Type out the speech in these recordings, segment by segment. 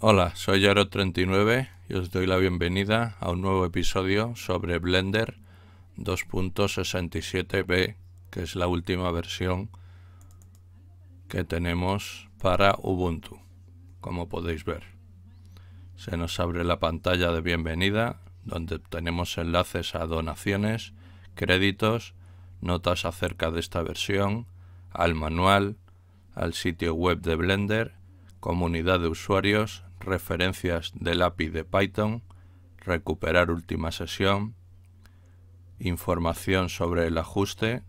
Hola, soy Yaro39 y os doy la bienvenida a un nuevo episodio sobre Blender 2.67b, que es la última versión que tenemos para Ubuntu, como podéis ver. Se nos abre la pantalla de bienvenida, donde tenemos enlaces a donaciones, créditos, notas acerca de esta versión, al manual, al sitio web de Blender, comunidad de usuarios, referencias del API de Python, recuperar última sesión, información sobre el ajuste.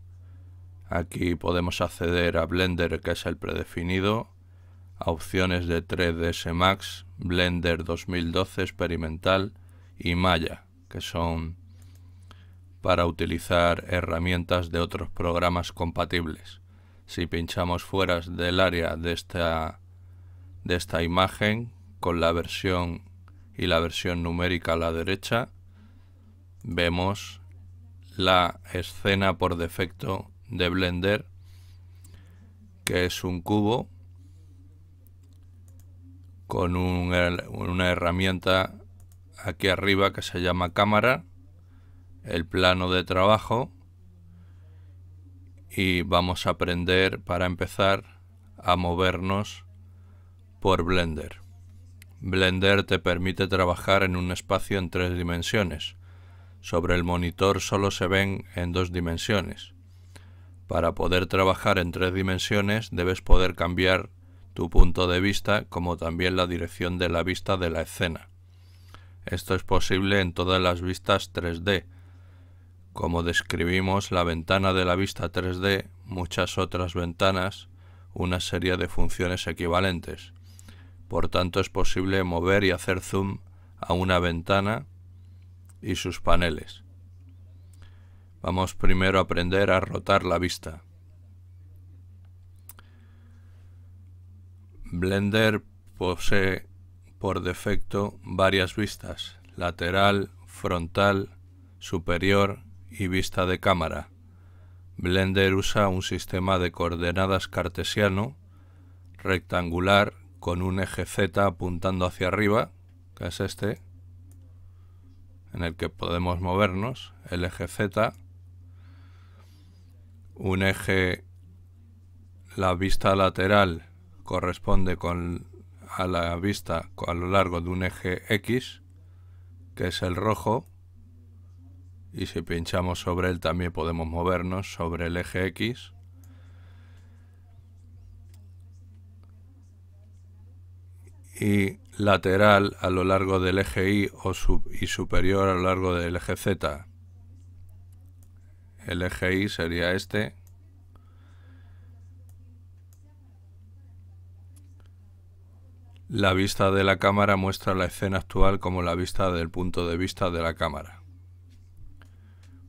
Aquí podemos acceder a Blender, que es el predefinido, a opciones de 3ds Max, Blender 2012 experimental y Maya, que son para utilizar herramientas de otros programas compatibles. Si pinchamos fuera del área de esta, de esta imagen, con la versión y la versión numérica a la derecha, vemos la escena por defecto de Blender, que es un cubo con una herramienta aquí arriba que se llama cámara, el plano de trabajo y vamos a aprender para empezar a movernos por Blender. Blender te permite trabajar en un espacio en tres dimensiones. Sobre el monitor solo se ven en dos dimensiones. Para poder trabajar en tres dimensiones debes poder cambiar tu punto de vista como también la dirección de la vista de la escena. Esto es posible en todas las vistas 3D. Como describimos la ventana de la vista 3D, muchas otras ventanas, una serie de funciones equivalentes. Por tanto, es posible mover y hacer zoom a una ventana y sus paneles. Vamos primero a aprender a rotar la vista. Blender posee por defecto varias vistas, lateral, frontal, superior y vista de cámara. Blender usa un sistema de coordenadas cartesiano, rectangular, con un eje Z apuntando hacia arriba, que es este, en el que podemos movernos, el eje Z, un eje, la vista lateral corresponde a la vista a lo largo de un eje X, que es el rojo, y si pinchamos sobre él también podemos movernos sobre el eje X, y lateral a lo largo del eje Y o y superior a lo largo del eje Z. El eje Y sería este. La vista de la cámara muestra la escena actual como la vista del punto de vista de la cámara.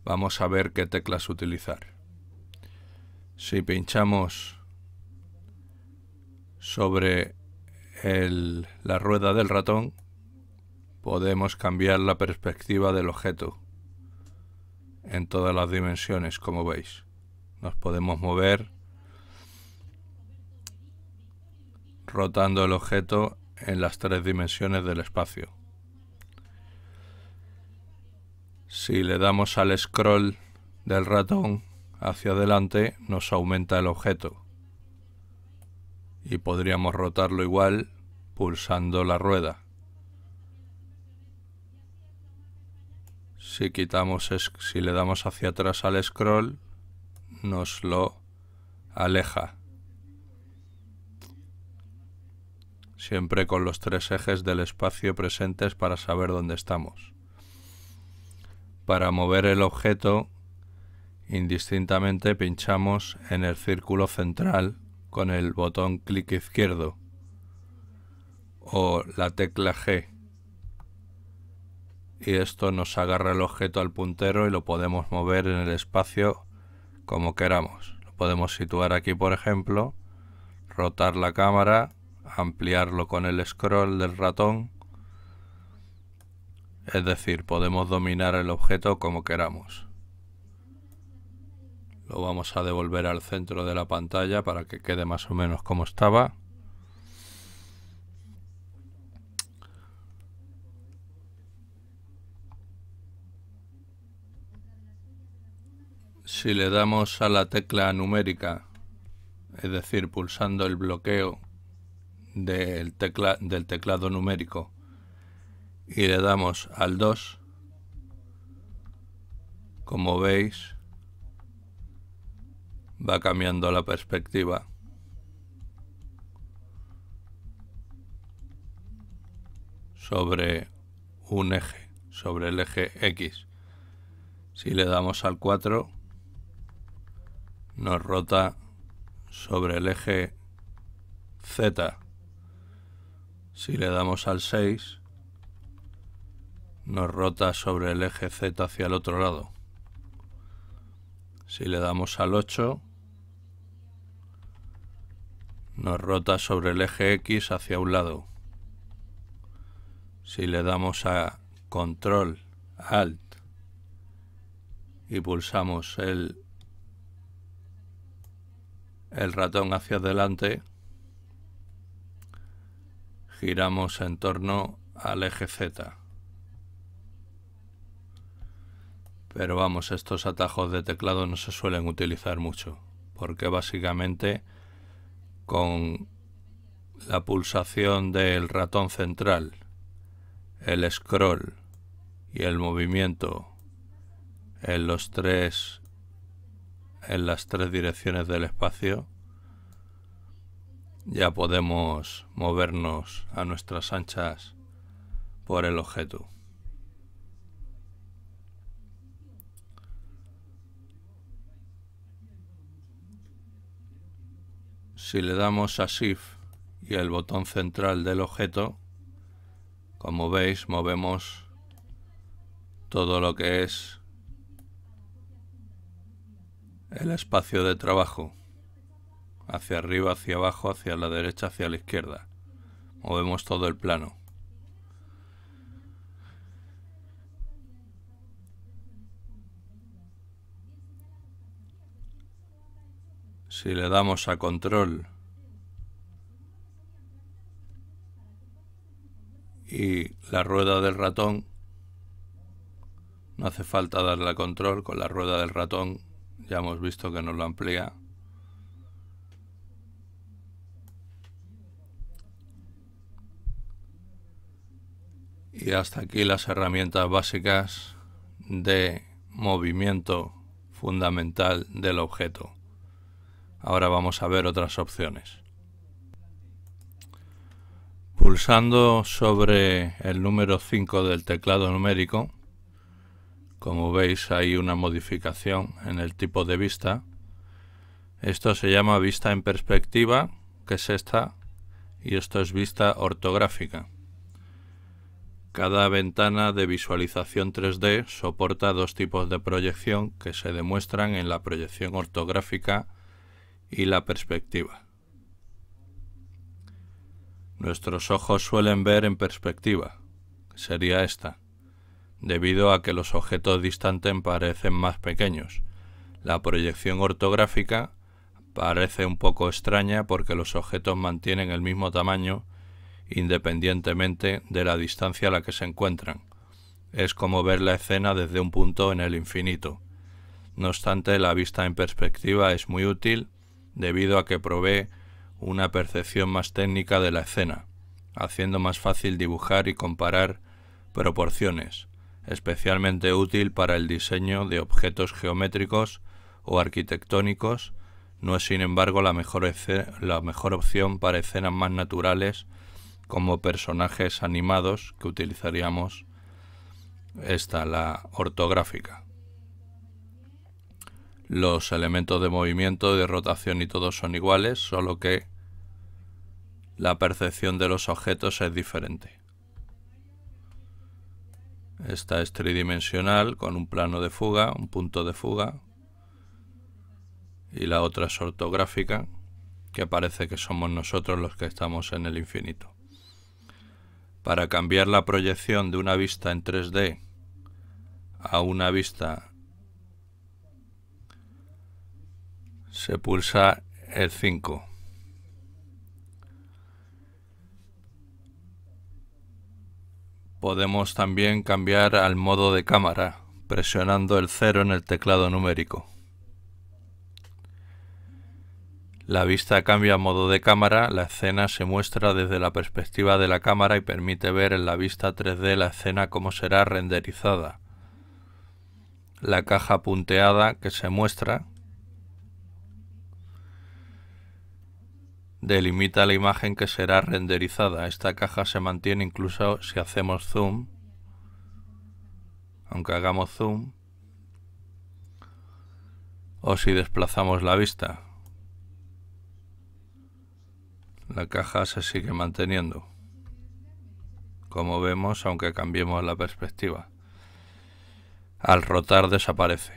Vamos a ver qué teclas utilizar. Si pinchamos sobre la rueda del ratón podemos cambiar la perspectiva del objeto en todas las dimensiones, como veis. Nos podemos mover rotando el objeto en las tres dimensiones del espacio. Si le damos al scroll del ratón hacia adelante, nos aumenta el objeto y podríamos rotarlo igual pulsando la rueda. Si quitamos, si le damos hacia atrás al scroll, nos lo aleja. Siempre con los tres ejes del espacio presentes para saber dónde estamos. Para mover el objeto, indistintamente pinchamos en el círculo central con el botón clic izquierdo o la tecla G y esto nos agarra el objeto al puntero y lo podemos mover en el espacio como queramos. Lo podemos situar aquí por ejemplo, rotar la cámara, ampliarlo con el scroll del ratón, es decir, podemos dominar el objeto como queramos. Lo vamos a devolver al centro de la pantalla para que quede más o menos como estaba. Si le damos a la tecla numérica, es decir, pulsando el bloqueo del, del teclado numérico y le damos al 2, como veis, va cambiando la perspectiva. sobre un eje, sobre el eje X. Si le damos al 4, nos rota sobre el eje Z. Si le damos al 6, nos rota sobre el eje Z hacia el otro lado. Si le damos al 8, nos rota sobre el eje X hacia un lado. Si le damos a Control, Alt y pulsamos el, el ratón hacia adelante, giramos en torno al eje Z. Pero vamos, estos atajos de teclado no se suelen utilizar mucho, porque básicamente con la pulsación del ratón central, el scroll y el movimiento en los tres en las tres direcciones del espacio ya podemos movernos a nuestras anchas por el objeto. Si le damos a Shift y el botón central del objeto, como veis movemos todo lo que es el espacio de trabajo hacia arriba, hacia abajo, hacia la derecha, hacia la izquierda. Movemos todo el plano. Si le damos a control y la rueda del ratón, no hace falta darle a control con la rueda del ratón, ya hemos visto que nos lo amplía. Y hasta aquí las herramientas básicas de movimiento fundamental del objeto. Ahora vamos a ver otras opciones. Pulsando sobre el número 5 del teclado numérico, como veis hay una modificación en el tipo de vista. Esto se llama vista en perspectiva, que es esta, y esto es vista ortográfica. Cada ventana de visualización 3D soporta dos tipos de proyección que se demuestran en la proyección ortográfica y la perspectiva. Nuestros ojos suelen ver en perspectiva, sería esta, debido a que los objetos distantes parecen más pequeños. La proyección ortográfica parece un poco extraña porque los objetos mantienen el mismo tamaño independientemente de la distancia a la que se encuentran. Es como ver la escena desde un punto en el infinito. No obstante, la vista en perspectiva es muy útil debido a que provee una percepción más técnica de la escena, haciendo más fácil dibujar y comparar proporciones, especialmente útil para el diseño de objetos geométricos o arquitectónicos, no es sin embargo la mejor, la mejor opción para escenas más naturales como personajes animados que utilizaríamos esta, la ortográfica los elementos de movimiento, de rotación y todo son iguales, solo que la percepción de los objetos es diferente. Esta es tridimensional con un plano de fuga, un punto de fuga. Y la otra es ortográfica, que parece que somos nosotros los que estamos en el infinito. Para cambiar la proyección de una vista en 3D a una vista se pulsa el 5. Podemos también cambiar al modo de cámara presionando el 0 en el teclado numérico. La vista cambia a modo de cámara, la escena se muestra desde la perspectiva de la cámara y permite ver en la vista 3D la escena como será renderizada. La caja punteada que se muestra delimita la imagen que será renderizada. Esta caja se mantiene incluso si hacemos zoom, aunque hagamos zoom, o si desplazamos la vista. La caja se sigue manteniendo, como vemos, aunque cambiemos la perspectiva. Al rotar desaparece.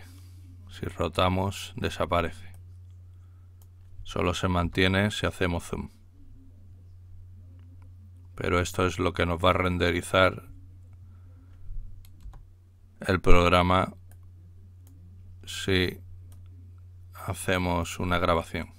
Si rotamos, desaparece. Solo se mantiene si hacemos zoom. Pero esto es lo que nos va a renderizar el programa si hacemos una grabación.